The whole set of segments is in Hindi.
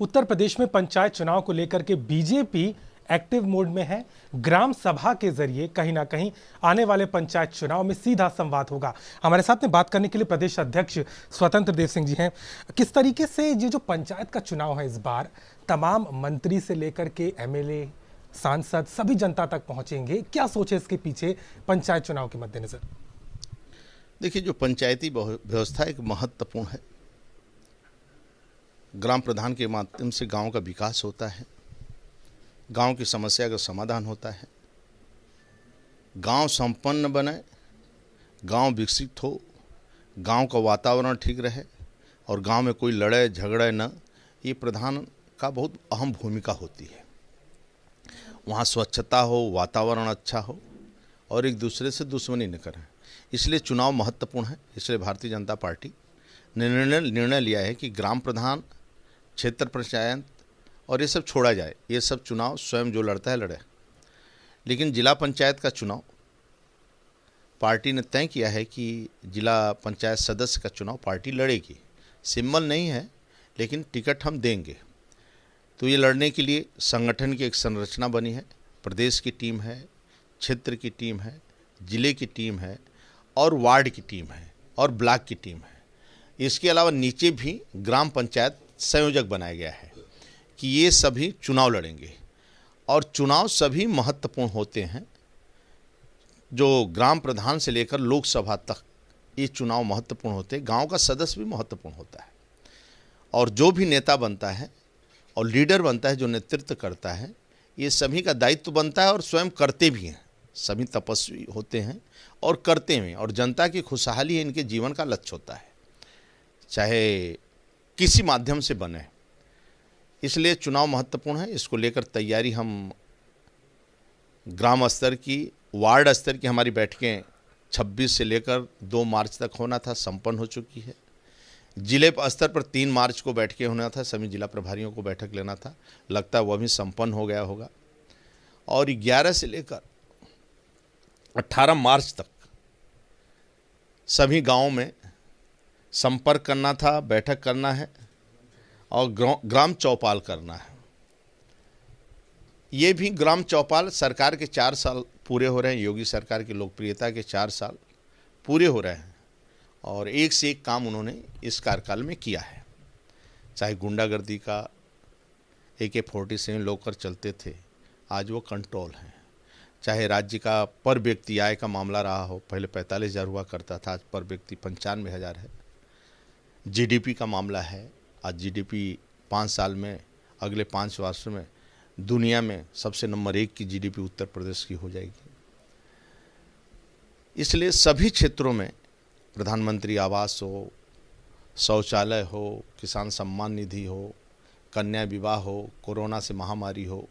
उत्तर प्रदेश में पंचायत चुनाव को लेकर के बीजेपी एक्टिव मोड में है ग्राम सभा के जरिए कहीं ना कहीं आने वाले पंचायत चुनाव में सीधा संवाद होगा हमारे साथ में बात करने के लिए प्रदेश अध्यक्ष स्वतंत्र देव सिंह जी हैं किस तरीके से ये जो पंचायत का चुनाव है इस बार तमाम मंत्री से लेकर के एमएलए सांसद सभी जनता तक पहुंचेंगे क्या सोचे इसके पीछे पंचायत चुनाव के मद्देनज़र देखिए जो पंचायती व्यवस्था एक महत्वपूर्ण है ग्राम प्रधान के माध्यम से गांव का विकास होता है गांव की समस्या का समाधान होता है गांव संपन्न बने गांव विकसित हो गांव का वातावरण ठीक रहे और गांव में कोई लड़े झगड़े न ये प्रधान का बहुत अहम भूमिका होती है वहाँ स्वच्छता हो वातावरण अच्छा हो और एक दूसरे से दुश्मनी न करें इसलिए चुनाव महत्वपूर्ण है इसलिए भारतीय जनता पार्टी निर्णय निर्णय लिया है कि ग्राम प्रधान क्षेत्र पंचायत और ये सब छोड़ा जाए ये सब चुनाव स्वयं जो लड़ता है लड़े लेकिन जिला पंचायत का चुनाव पार्टी ने तय किया है कि जिला पंचायत सदस्य का चुनाव पार्टी लड़ेगी सिंबल नहीं है लेकिन टिकट हम देंगे तो ये लड़ने के लिए संगठन की एक संरचना बनी है प्रदेश की टीम है क्षेत्र की टीम है ज़िले की टीम है और वार्ड की टीम है और ब्लॉक की टीम है इसके अलावा नीचे भी ग्राम पंचायत संयोजक बनाया गया है कि ये सभी चुनाव लड़ेंगे और चुनाव सभी महत्वपूर्ण होते हैं जो ग्राम प्रधान से लेकर लोकसभा तक ये चुनाव महत्वपूर्ण होते हैं गाँव का सदस्य भी महत्वपूर्ण होता है और जो भी नेता बनता है और लीडर बनता है जो नेतृत्व करता है ये सभी का दायित्व बनता है और स्वयं करते भी हैं सभी तपस्वी होते हैं और करते हैं और जनता की खुशहाली इनके जीवन का लक्ष्य होता है चाहे किसी माध्यम से बने इसलिए चुनाव महत्वपूर्ण है इसको लेकर तैयारी हम ग्राम स्तर की वार्ड स्तर की हमारी बैठकें 26 से लेकर 2 मार्च तक होना था संपन्न हो चुकी है जिले स्तर पर 3 मार्च को बैठकें होना था सभी जिला प्रभारियों को बैठक लेना था लगता है वह भी संपन्न हो गया होगा और 11 से लेकर 18 मार्च तक सभी गाँव में संपर्क करना था बैठक करना है और ग्राम चौपाल करना है ये भी ग्राम चौपाल सरकार के चार साल पूरे हो रहे हैं योगी सरकार की लोकप्रियता के चार साल पूरे हो रहे हैं और एक से एक काम उन्होंने इस कार्यकाल में किया है चाहे गुंडागर्दी का ए के फोर्टी सेवन लोकर चलते थे आज वो कंट्रोल हैं चाहे राज्य का पर व्यक्ति आय का मामला रहा हो पहले पैंतालीस हज़ार हुआ करता था आज पर व्यक्ति पंचानवे हज़ार है जीडीपी का मामला है आज जीडीपी पाँच साल में अगले पाँच वर्ष में दुनिया में सबसे नंबर एक की जीडीपी उत्तर प्रदेश की हो जाएगी इसलिए सभी क्षेत्रों में प्रधानमंत्री आवास हो शौचालय हो किसान सम्मान निधि हो कन्या विवाह हो कोरोना से महामारी हो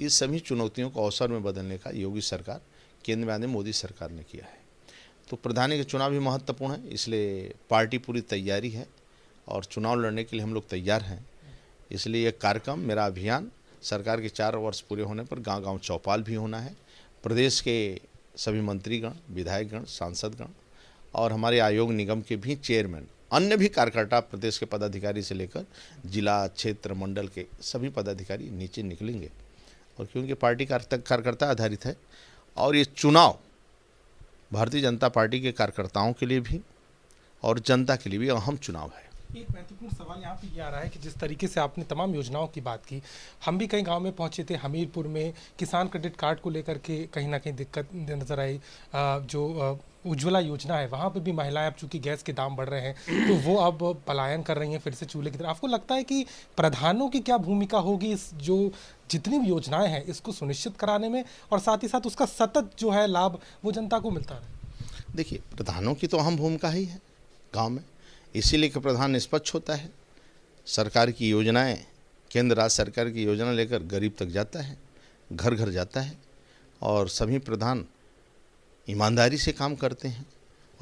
ये सभी चुनौतियों को अवसर में बदलने का योगी सरकार केंद्र में आने मोदी सरकार ने किया है तो प्रधानी का चुनाव भी महत्वपूर्ण है इसलिए पार्टी पूरी तैयारी है और चुनाव लड़ने के लिए हम लोग तैयार हैं इसलिए ये कार्यक्रम मेरा अभियान सरकार के चार वर्ष पूरे होने पर गांव गांव चौपाल भी होना है प्रदेश के सभी मंत्रीगण विधायकगण सांसदगण और हमारे आयोग निगम के भी चेयरमैन अन्य भी कार्यकर्ता प्रदेश के पदाधिकारी से लेकर जिला क्षेत्र मंडल के सभी पदाधिकारी नीचे निकलेंगे और क्योंकि पार्टी कार्यकर्ता आधारित है और ये चुनाव भारतीय जनता पार्टी के कार्यकर्ताओं के लिए भी और जनता के लिए भी अहम चुनाव है एक महत्वपूर्ण सवाल यहाँ पे ये यह आ रहा है कि जिस तरीके से आपने तमाम योजनाओं की बात की हम भी कई गांव में पहुँचे थे हमीरपुर में किसान क्रेडिट कार्ड को लेकर के कहीं ना कहीं दिक्कत नज़र आई जो उज्ज्वला योजना है वहाँ पर भी महिलाएं अब चूंकि गैस के दाम बढ़ रहे हैं तो वो अब पलायन कर रही हैं फिर से चूल्हे की तरफ आपको लगता है कि प्रधानों की क्या भूमिका होगी इस जो जितनी भी योजनाएं हैं इसको सुनिश्चित कराने में और साथ ही साथ उसका सतत जो है लाभ वो जनता को मिलता रहे देखिए प्रधानों की तो अहम भूमिका ही है गाँव में इसीलिए कि प्रधान निष्पक्ष होता है सरकार की योजनाएं केंद्र राज्य सरकार की योजना लेकर गरीब तक जाता है घर घर जाता है और सभी प्रधान ईमानदारी से काम करते हैं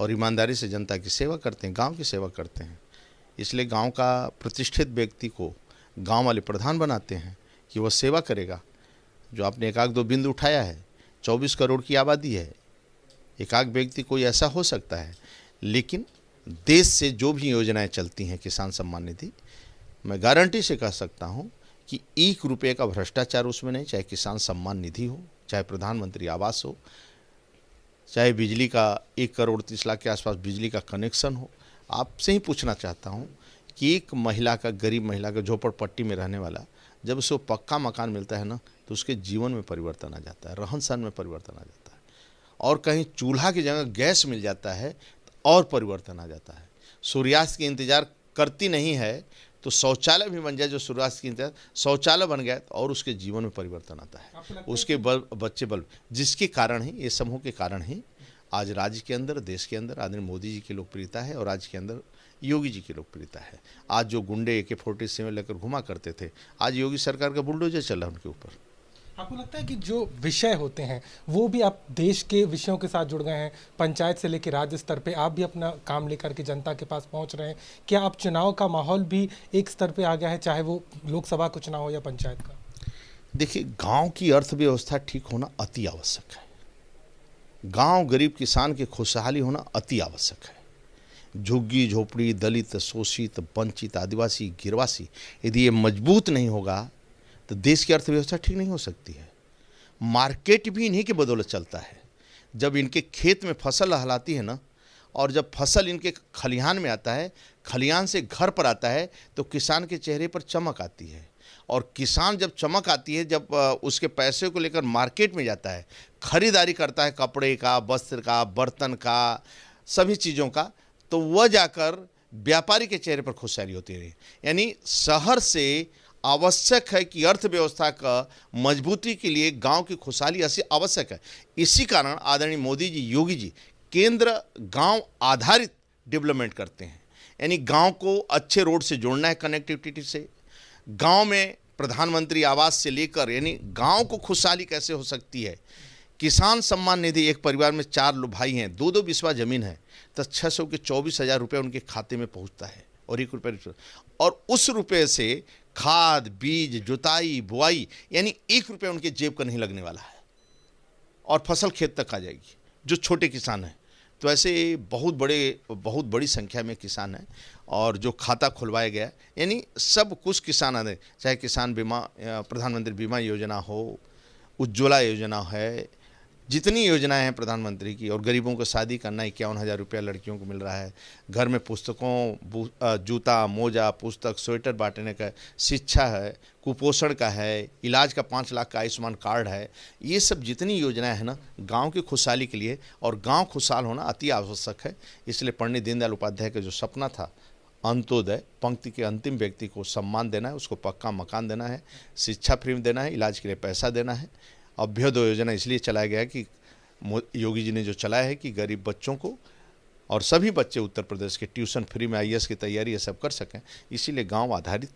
और ईमानदारी से जनता की सेवा करते हैं गांव की सेवा करते हैं इसलिए गांव का प्रतिष्ठित व्यक्ति को गांव वाले प्रधान बनाते हैं कि वह सेवा करेगा जो आपने एकाग दो बिंदु उठाया है चौबीस करोड़ की आबादी है एकाग व्यक्ति कोई ऐसा हो सकता है लेकिन देश से जो भी योजनाएं चलती हैं किसान सम्मान निधि मैं गारंटी से कह सकता हूं कि एक रुपये का भ्रष्टाचार उसमें नहीं चाहे किसान सम्मान निधि हो चाहे प्रधानमंत्री आवास हो चाहे बिजली का एक करोड़ तीस लाख के आसपास बिजली का कनेक्शन हो आपसे ही पूछना चाहता हूँ कि एक महिला का गरीब महिला का झोपड़पट्टी में रहने वाला जब उसको पक्का मकान मिलता है ना तो उसके जीवन में परिवर्तन आ जाता है रहन सहन में परिवर्तन आ जाता है और कहीं चूल्हा की जगह गैस मिल जाता है और परिवर्तन आ जाता है सूर्यास्त की इंतज़ार करती नहीं है तो शौचालय भी बन जाए जो सूर्यास्त की इंतजार शौचालय बन गया तो और उसके जीवन में परिवर्तन आता है उसके बल बच्चे बल जिसके कारण ही ये समूह के कारण ही आज राज्य के अंदर देश के अंदर आदरणीय मोदी जी की लोकप्रियता है और राज्य के अंदर योगी जी की लोकप्रियता है आज जो गुंडे ए के फोर्टी सेवन लेकर घुमा करते थे आज योगी सरकार का बुलडोजर चला उनके ऊपर आपको लगता है कि जो विषय होते हैं वो भी आप देश के विषयों के साथ जुड़ गए हैं पंचायत से लेकर राज्य स्तर पे आप भी अपना काम लेकर के जनता के पास पहुंच रहे हैं क्या आप चुनाव का माहौल भी एक स्तर पे आ गया है चाहे वो लोकसभा का चुनाव हो या पंचायत का देखिए गांव की अर्थव्यवस्था ठीक होना अति आवश्यक है गांव गरीब किसान की खुशहाली होना अति आवश्यक है झुग्गी झोपड़ी दलित शोषित वंचित आदिवासी गिरवासी यदि ये मजबूत नहीं होगा तो देश की अर्थव्यवस्था ठीक नहीं हो सकती है मार्केट भी इन्हीं के बदौलत चलता है जब इनके खेत में फसल लहलाती है ना और जब फसल इनके खलिहान में आता है खलिहान से घर पर आता है तो किसान के चेहरे पर चमक आती है और किसान जब चमक आती है जब उसके पैसे को लेकर मार्केट में जाता है खरीदारी करता है कपड़े का वस्त्र का बर्तन का सभी चीज़ों का तो वह जाकर व्यापारी के चेहरे पर खुशहाली होती रही यानी शहर से आवश्यक है कि अर्थव्यवस्था का मजबूती के लिए गांव की खुशहाली ऐसी आवश्यक है इसी कारण आदरणीय मोदी जी योगी जी केंद्र गांव आधारित डेवलपमेंट करते हैं यानी गांव को अच्छे रोड से जोड़ना है कनेक्टिविटी से गांव में प्रधानमंत्री आवास से लेकर यानी गांव को खुशहाली कैसे हो सकती है किसान सम्मान निधि एक परिवार में चार भाई हैं दो दो बिस्वा जमीन है तो छः सौ के चौबीस हज़ार रुपये उनके खाते में पहुंचता है और एक रुपये और उस रुपये से खाद बीज जुताई बुआई यानी एक रुपये उनके जेब का नहीं लगने वाला है और फसल खेत तक आ जाएगी जो छोटे किसान हैं तो ऐसे बहुत बड़े बहुत बड़ी संख्या में किसान हैं और जो खाता खुलवाया गया यानी सब कुछ किसान आने चाहे किसान बीमा प्रधानमंत्री बीमा योजना हो उज्ज्वला योजना है जितनी योजनाएं हैं प्रधानमंत्री की और गरीबों को शादी करना इक्यावन हज़ार रुपया लड़कियों को मिल रहा है घर में पुस्तकों जूता मोजा पुस्तक स्वेटर बांटने का शिक्षा है कुपोषण का है इलाज का पाँच लाख का आयुष्मान कार्ड है ये सब जितनी योजनाएं हैं ना गांव की खुशहाली के लिए और गांव खुशहाल होना अति आवश्यक है इसलिए पंडित दीनदयाल उपाध्याय का जो सपना था अंत्योदय पंक्ति के अंतिम व्यक्ति को सम्मान देना है उसको पक्का मकान देना है शिक्षा फ्री में देना है इलाज के लिए पैसा देना है अभ्योदय योजना इसलिए चलाया गया कि योगी जी ने जो चलाया है कि गरीब बच्चों को और सभी बच्चे उत्तर प्रदेश के ट्यूशन फ्री में आई की तैयारी ये सब कर सकें इसीलिए गांव आधारित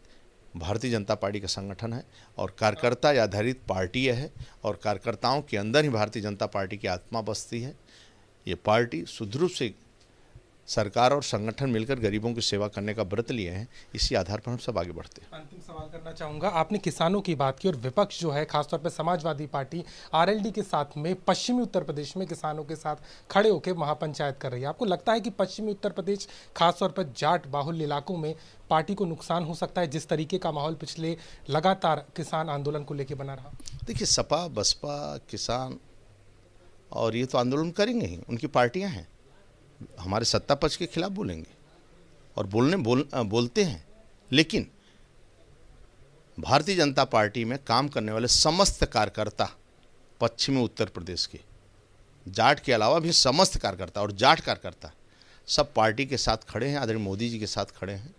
भारतीय जनता पार्टी का संगठन है और कार्यकर्ता आधारित पार्टी है और कार्यकर्ताओं के अंदर ही भारतीय जनता पार्टी की आत्मा बसती है ये पार्टी सुदृढ़ से सरकार और संगठन मिलकर गरीबों की सेवा करने का व्रत लिए हैं इसी आधार पर हम सब आगे बढ़ते हैं अंतिम सवाल करना चाहूँगा आपने किसानों की बात की और विपक्ष जो है खासतौर पर समाजवादी पार्टी आरएलडी के साथ में पश्चिमी उत्तर प्रदेश में किसानों के साथ खड़े होकर महापंचायत कर रही है आपको लगता है कि पश्चिमी उत्तर प्रदेश खासतौर पर जाट बाहुल्य इलाकों में पार्टी को नुकसान हो सकता है जिस तरीके का माहौल पिछले लगातार किसान आंदोलन को लेकर बना रहा देखिए सपा बसपा किसान और ये तो आंदोलन करेंगे ही उनकी पार्टियां हैं हमारे सत्ता पक्ष के खिलाफ बोलेंगे और बोलने बोल बोलते हैं लेकिन भारतीय जनता पार्टी में काम करने वाले समस्त कार्यकर्ता पश्चिमी उत्तर प्रदेश के जाट के अलावा भी समस्त कार्यकर्ता और जाट कार्यकर्ता सब पार्टी के साथ खड़े हैं आदरणीय मोदी जी के साथ खड़े हैं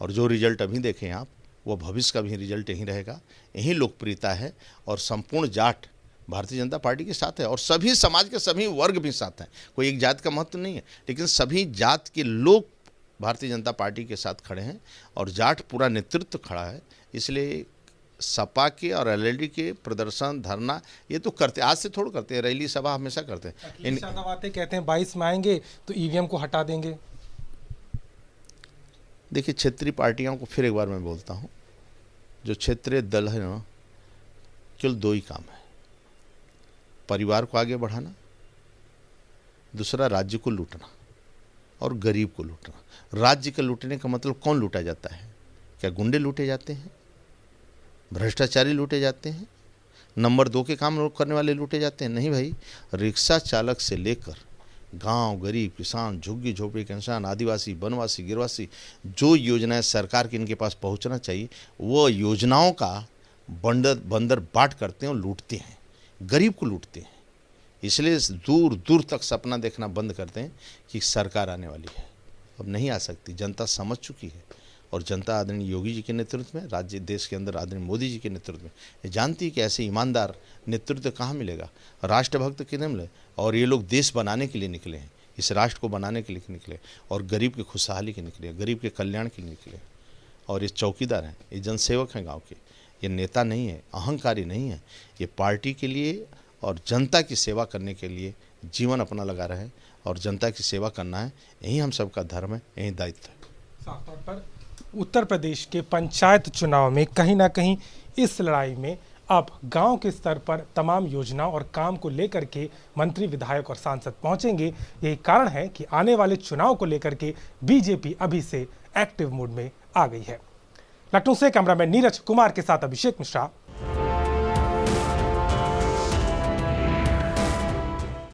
और जो रिजल्ट अभी देखें आप वो भविष्य का भी रिजल्ट यहीं रहेगा यहीं लोकप्रियता है और संपूर्ण जाट भारतीय जनता पार्टी के साथ है और सभी समाज के सभी वर्ग भी साथ हैं कोई एक जात का महत्व नहीं है लेकिन सभी जात के लोग भारतीय जनता पार्टी के साथ खड़े हैं और जाट पूरा नेतृत्व खड़ा है इसलिए सपा के और एलएलडी के प्रदर्शन धरना ये तो करते आज से थोड़ा करते हैं रैली सभा हमेशा करते हैं बातें कहते हैं बाईस में आएंगे तो ईवीएम को हटा देंगे देखिए क्षेत्रीय पार्टियों को फिर एक बार मैं बोलता हूँ जो क्षेत्रीय दल है ना केवल दो ही काम है परिवार को आगे बढ़ाना दूसरा राज्य को लूटना और गरीब को लूटना राज्य के लूटने का मतलब कौन लूटा जाता है क्या गुंडे लूटे जाते हैं भ्रष्टाचारी लूटे जाते हैं नंबर दो के काम करने वाले लूटे जाते हैं नहीं भाई रिक्शा चालक से लेकर गांव गरीब किसान झुग्गी झोपड़ी के इंसान आदिवासी वनवासी गिरवासी जो योजनाएं सरकार की इनके पास पहुंचना चाहिए वो योजनाओं का बंदर बंदर बाट करते हैं और लूटते हैं गरीब को लूटते हैं इसलिए दूर दूर तक सपना देखना बंद करते हैं कि सरकार आने वाली है अब नहीं आ सकती जनता समझ चुकी है और जनता आदरणीय योगी जी के नेतृत्व में राज्य देश के अंदर आदरणीय मोदी जी के नेतृत्व में जानती है कि ऐसे ईमानदार नेतृत्व कहाँ मिलेगा राष्ट्रभक्त कितने मिले और ये लोग देश बनाने के लिए निकले हैं इस राष्ट्र को बनाने के लिए निकले और गरीब की खुशहाली के निकले गरीब के कल्याण के लिए निकले और ये चौकीदार हैं ये जनसेवक हैं गाँव के ये नेता नहीं है अहंकारी नहीं है ये पार्टी के लिए और जनता की सेवा करने के लिए जीवन अपना लगा रहे और जनता की सेवा करना है यही हम सबका धर्म है यही दायित्व है साफ तौर पर उत्तर प्रदेश के पंचायत चुनाव में कहीं ना कहीं इस लड़ाई में अब गांव के स्तर पर तमाम योजना और काम को लेकर के मंत्री विधायक और सांसद पहुंचेंगे यही कारण है कि आने वाले चुनाव को लेकर के बीजेपी अभी से एक्टिव मोड में आ गई है लखनऊ से कैमरामैन नीरज कुमार के साथ अभिषेक मिश्रा